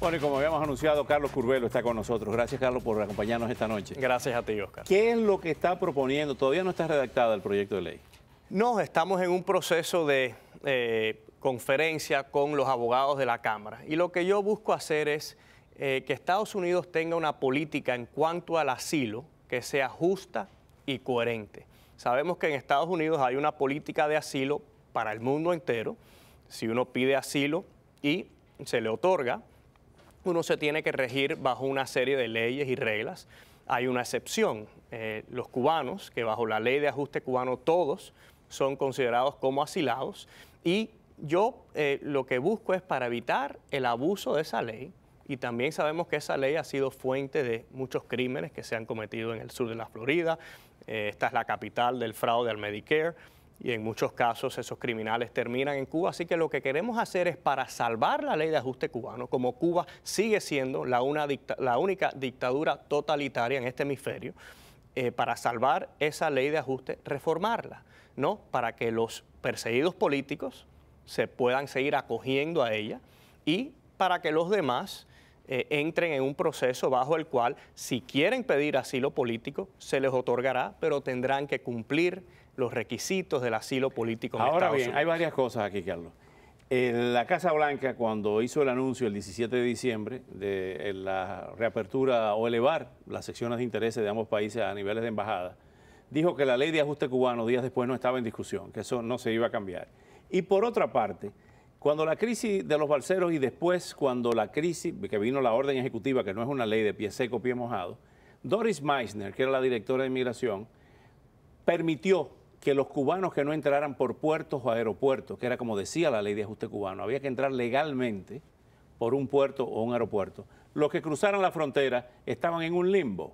Bueno, y como habíamos anunciado, Carlos Curvelo está con nosotros. Gracias, Carlos, por acompañarnos esta noche. Gracias a ti, Oscar. ¿Qué es lo que está proponiendo? Todavía no está redactado el proyecto de ley. No, estamos en un proceso de eh, conferencia con los abogados de la Cámara. Y lo que yo busco hacer es eh, que Estados Unidos tenga una política en cuanto al asilo que sea justa y coherente. Sabemos que en Estados Unidos hay una política de asilo para el mundo entero. Si uno pide asilo y se le otorga, uno se tiene que regir bajo una serie de leyes y reglas. Hay una excepción, eh, los cubanos, que bajo la ley de ajuste cubano todos son considerados como asilados y yo eh, lo que busco es para evitar el abuso de esa ley y también sabemos que esa ley ha sido fuente de muchos crímenes que se han cometido en el sur de la Florida, eh, esta es la capital del fraude al Medicare. Y en muchos casos esos criminales terminan en Cuba, así que lo que queremos hacer es para salvar la ley de ajuste cubano, como Cuba sigue siendo la, única dictadura totalitaria en este hemisferio, eh, para salvar esa ley de ajuste, reformarla, ¿no? Para que los perseguidos políticos se puedan seguir acogiendo a ella y para que los demás eh, entren en un proceso bajo el cual, si quieren pedir asilo político, se les otorgará, pero tendrán que cumplir los requisitos del asilo político en Ahora bien, hay varias cosas aquí, Carlos. la Casa Blanca, cuando hizo el anuncio el 17 de diciembre de la reapertura o elevar las secciones de intereses de ambos países a niveles de embajada, dijo que la ley de ajuste cubano días después no estaba en discusión, que eso no se iba a cambiar. Y por otra parte, cuando la crisis de los balseros y después cuando la crisis, que vino la orden ejecutiva, que no es una ley de pie seco, pie mojado, Doris Meissner, que era la directora de inmigración, permitió que los cubanos que no entraran por puertos o aeropuertos, que era como decía la ley de ajuste cubano, había que entrar legalmente por un puerto o un aeropuerto. Los que cruzaran la frontera estaban en un limbo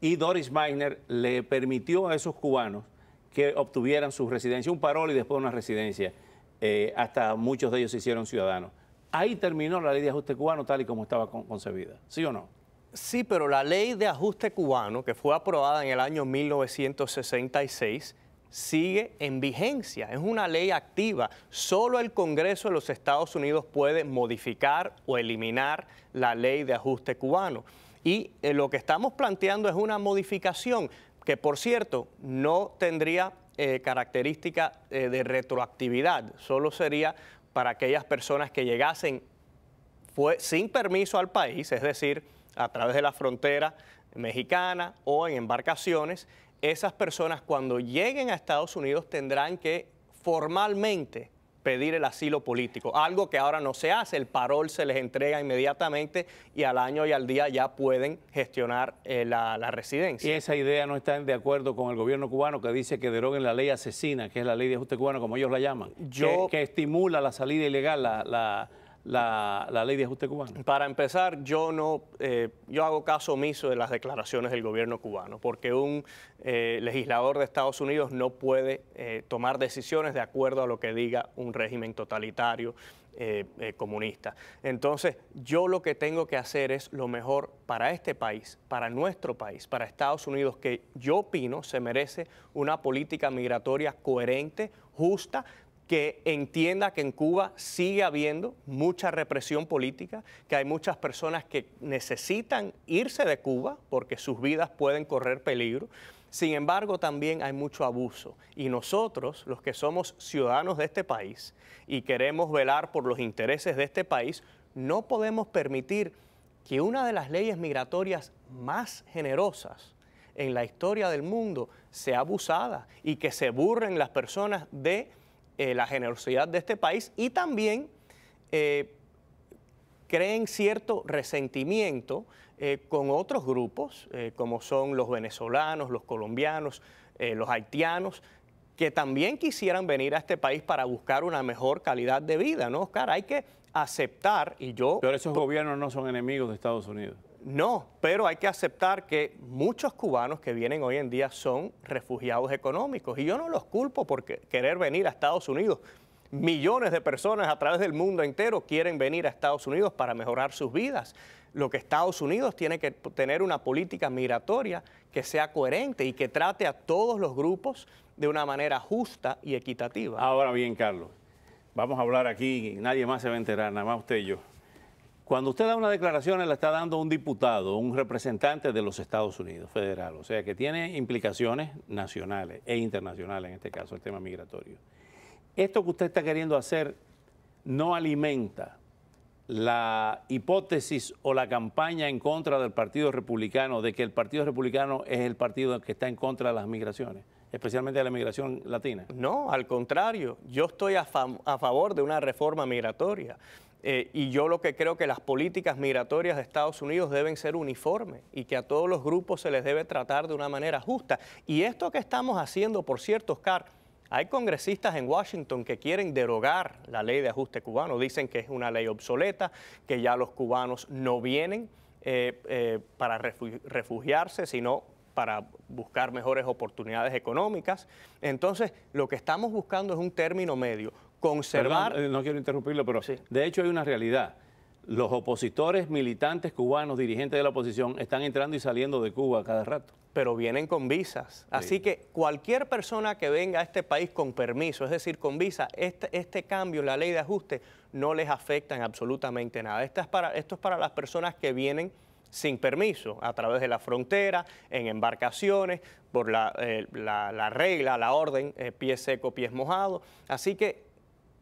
y Doris Meissner le permitió a esos cubanos que obtuvieran su residencia, un parol y después una residencia. Eh, hasta muchos de ellos se hicieron ciudadanos. Ahí terminó la ley de ajuste cubano tal y como estaba concebida, ¿sí o no? Sí, pero la ley de ajuste cubano, que fue aprobada en el año 1966, sigue en vigencia, es una ley activa. Solo el Congreso de los Estados Unidos puede modificar o eliminar la ley de ajuste cubano. Y eh, lo que estamos planteando es una modificación que, por cierto, no tendría eh, característica eh, de retroactividad, solo sería para aquellas personas que llegasen sin permiso al país, es decir, a través de la frontera mexicana o en embarcaciones esas personas cuando lleguen a Estados Unidos tendrán que formalmente pedir el asilo político, algo que ahora no se hace, el parol se les entrega inmediatamente y al año y al día ya pueden gestionar eh, la, residencia. Y esa idea no está de acuerdo con el gobierno cubano que dice que deroguen la ley asesina, que es la ley de ajuste cubano, como ellos la llaman, Yo... que, estimula la salida ilegal, la la, ley de ajuste cubano? Para empezar, yo no, eh, yo hago caso omiso de las declaraciones del gobierno cubano, porque un eh, legislador de Estados Unidos no puede eh, tomar decisiones de acuerdo a lo que diga un régimen totalitario comunista. Entonces, yo lo que tengo que hacer es lo mejor para este país, para nuestro país, para Estados Unidos, que yo opino se merece una política migratoria coherente, justa, que entienda que en Cuba sigue habiendo mucha represión política, que hay muchas personas que necesitan irse de Cuba porque sus vidas pueden correr peligro. Sin embargo, también hay mucho abuso y nosotros, los que somos ciudadanos de este país y queremos velar por los intereses de este país, no podemos permitir que una de las leyes migratorias más generosas en la historia del mundo sea abusada y que se burren las personas de eh, la generosidad de este país y también eh, creen cierto resentimiento eh, con otros grupos, como son los venezolanos, los colombianos, los haitianos, que también quisieran venir a este país para buscar una mejor calidad de vida, ¿no, Oscar? Hay que aceptar, y yo... Pero esos gobiernos no son enemigos de Estados Unidos. No, pero hay que aceptar que muchos cubanos que vienen hoy en día son refugiados económicos y yo no los culpo por querer venir a Estados Unidos. Millones de personas a través del mundo entero quieren venir a Estados Unidos para mejorar sus vidas. Lo que Estados Unidos tiene que tener una política migratoria que sea coherente y que trate a todos los grupos de una manera justa y equitativa. Ahora bien, Carlos, vamos a hablar aquí, nadie más se va a enterar, nada más usted y yo. Cuando usted da una declaración, la está dando un diputado, un representante de los Estados Unidos federal, o sea que tiene implicaciones nacionales e internacionales, en este caso el tema migratorio. Esto que usted está queriendo hacer no alimenta la hipótesis o la campaña en contra del Partido Republicano, de que el Partido Republicano es el partido que está en contra de las migraciones, especialmente de la migración latina? No, al contrario, yo estoy a, favor de una reforma migratoria. Eh, y yo lo que creo que las políticas migratorias de Estados Unidos deben ser uniformes y que a todos los grupos se les debe tratar de una manera justa. Y esto que estamos haciendo, por cierto, Oscar, hay congresistas en Washington que quieren derogar la ley de ajuste cubano, dicen que es una ley obsoleta, que ya los cubanos no vienen eh, eh, para refugiarse, sino para buscar mejores oportunidades económicas. Entonces, lo que estamos buscando es un término medio, conservar... Eh, no quiero interrumpirlo, pero sí. de hecho hay una realidad. Los opositores, militantes cubanos, dirigentes de la oposición, están entrando y saliendo de Cuba cada rato. Pero vienen con visas. Así que cualquier persona que venga a este país con permiso, es decir, con visa, este, este cambio en la ley de ajuste no les afecta en absolutamente nada. Esto es para, esto para las personas que vienen sin permiso, a través de la frontera, en embarcaciones, por la, eh, la, regla, la orden, eh, pie pies seco, pies mojado. Así que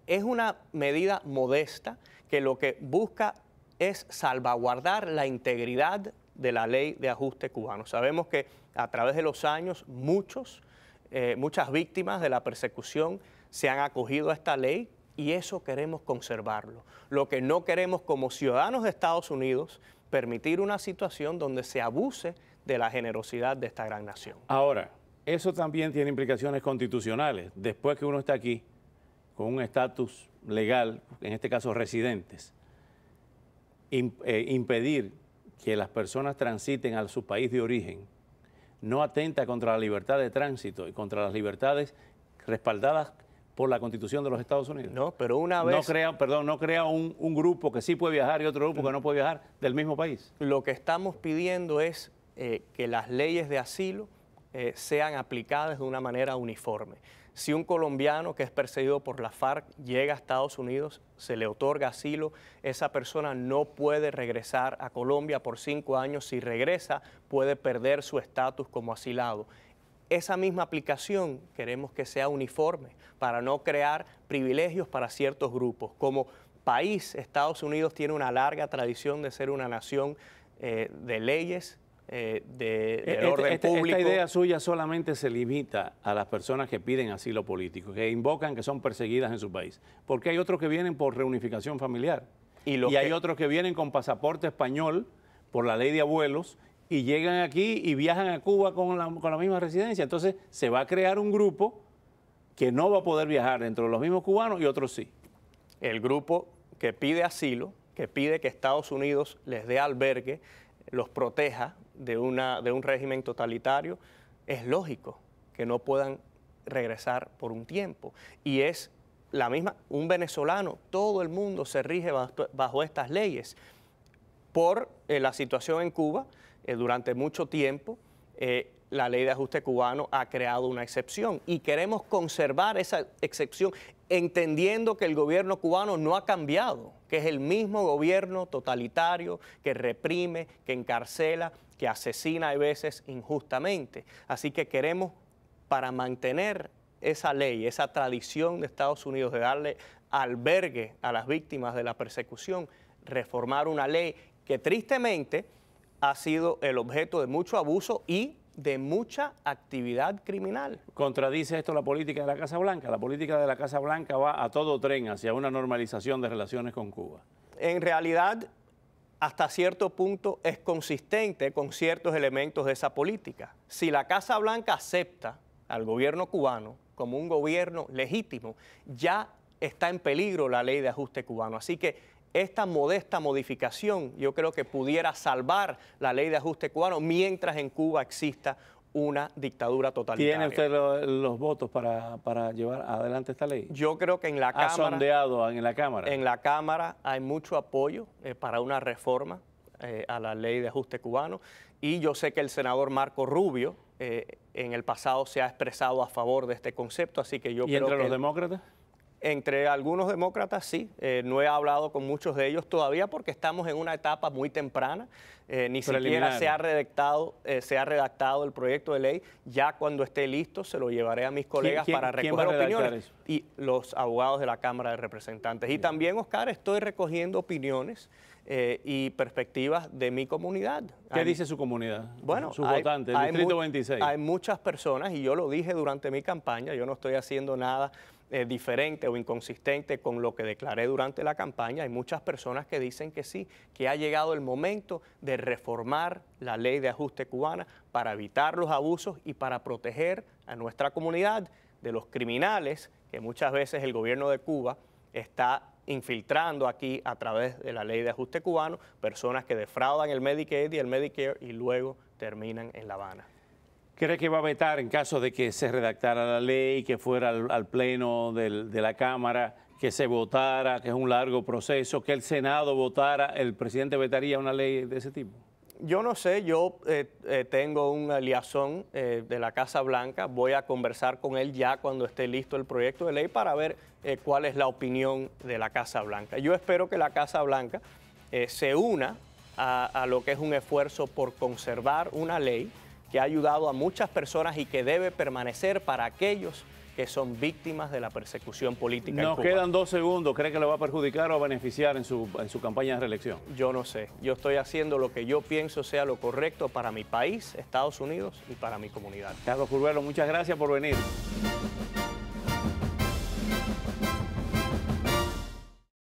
es una medida modesta que lo que busca es salvaguardar la integridad de la ley de ajuste cubano. Sabemos que a través de los años muchos, eh, muchas víctimas de la persecución se han acogido a esta ley y eso queremos conservarlo. Lo que no queremos como ciudadanos de Estados Unidos permitir una situación donde se abuse de la generosidad de esta gran nación. Ahora, eso también tiene implicaciones constitucionales. Después que uno está aquí, con un estatus legal, en este caso residentes, eh, impedir que las personas transiten a su país de origen no atenta contra la libertad de tránsito y contra las libertades respaldadas por la Constitución de los Estados Unidos. No, pero una vez... No crea, perdón, no crea un, grupo que sí puede viajar y otro grupo que no puede viajar del mismo país. Lo que estamos pidiendo es eh, que las leyes de asilo eh, sean aplicadas de una manera uniforme. Si un colombiano que es perseguido por la FARC llega a Estados Unidos, se le otorga asilo, esa persona no puede regresar a Colombia por cinco años. Si regresa, puede perder su estatus como asilado. Esa misma aplicación queremos que sea uniforme para no crear privilegios para ciertos grupos. Como país, Estados Unidos tiene una larga tradición de ser una nación eh, de leyes eh, de, e-, del este, orden este, público. Esta idea suya solamente se limita a las personas que piden asilo político, que invocan que son perseguidas en su país. Porque hay otros que vienen por reunificación familiar. Y, hay otros que vienen con pasaporte español por la ley de abuelos y llegan aquí y viajan a Cuba con la, misma residencia. Entonces se va a crear un grupo que no va a poder viajar dentro de los mismos cubanos y otros sí. El grupo que pide asilo, que pide que Estados Unidos les dé albergue, los proteja de, una, de un régimen totalitario, es lógico que no puedan regresar por un tiempo. Y es la misma, un venezolano, todo el mundo se rige bajo, estas leyes. Por eh, la situación en Cuba, eh, durante mucho tiempo, eh, la ley de ajuste cubano ha creado una excepción y queremos conservar esa excepción entendiendo que el gobierno cubano no ha cambiado, que es el mismo gobierno totalitario que reprime, que encarcela, que asesina a veces injustamente. Así que queremos, para mantener esa ley, esa tradición de Estados Unidos de darle albergue a las víctimas de la persecución, reformar una ley que tristemente ha sido el objeto de mucho abuso y de mucha actividad criminal. ¿Contradice esto la política de la Casa Blanca? La política de la Casa Blanca va a todo tren hacia una normalización de relaciones con Cuba. En realidad, hasta cierto punto es consistente con ciertos elementos de esa política. Si la Casa Blanca acepta al gobierno cubano como un gobierno legítimo, ya está en peligro la ley de ajuste cubano. Así que esta modesta modificación yo creo que pudiera salvar la ley de ajuste cubano mientras en Cuba exista una dictadura totalitaria. ¿Tiene usted los votos para, llevar adelante esta ley? Yo creo que en la ha Cámara... sondeado en la Cámara? En la Cámara hay mucho apoyo eh, para una reforma eh, a la ley de ajuste cubano y yo sé que el senador Marco Rubio eh, en el pasado se ha expresado a favor de este concepto, así que yo ¿Y entre los demócratas? Entre algunos demócratas, sí. Eh, no he hablado con muchos de ellos todavía porque estamos en una etapa muy temprana. Eh, ni siquiera se ha, redactado, eh, se ha redactado el proyecto de ley. Ya cuando esté listo, se lo llevaré a mis colegas para recoger opiniones. Y los abogados de la Cámara de Representantes. Y también, Oscar, estoy recogiendo opiniones. y perspectivas de mi comunidad. ¿Qué dice su comunidad? Bueno, su votante, Hay muchas personas, y yo lo dije durante mi campaña, yo no estoy haciendo nada eh, diferente o inconsistente con lo que declaré durante la campaña. Hay muchas personas que dicen que sí, que ha llegado el momento de reformar la ley de ajuste cubana para evitar los abusos y para proteger a nuestra comunidad de los criminales que muchas veces el gobierno de Cuba está infiltrando aquí a través de la ley de ajuste cubano personas que defraudan el Medicaid y el Medicare y luego terminan en La Habana cree que va a vetar en caso de que se redactara la ley, que fuera al, pleno de la Cámara, que se votara, que es un largo proceso, que el Senado votara, el presidente vetaría una ley de ese tipo? Yo no sé, yo eh, eh, tengo un aliazón eh, de la Casa Blanca, voy a conversar con él ya cuando esté listo el proyecto de ley para ver cuál es la opinión de la Casa Blanca. Yo espero que la Casa Blanca se una a lo que es un esfuerzo por conservar una ley que ha ayudado a muchas personas y que debe permanecer para aquellos que son víctimas de la persecución política. Nos quedan dos segundos. ¿Cree que le va a perjudicar o a beneficiar en su, en su campaña de reelección? Yo no sé. Yo estoy haciendo lo que yo pienso sea lo correcto para mi país, Estados Unidos y para mi comunidad. Carlos Curbelo, muchas gracias por venir.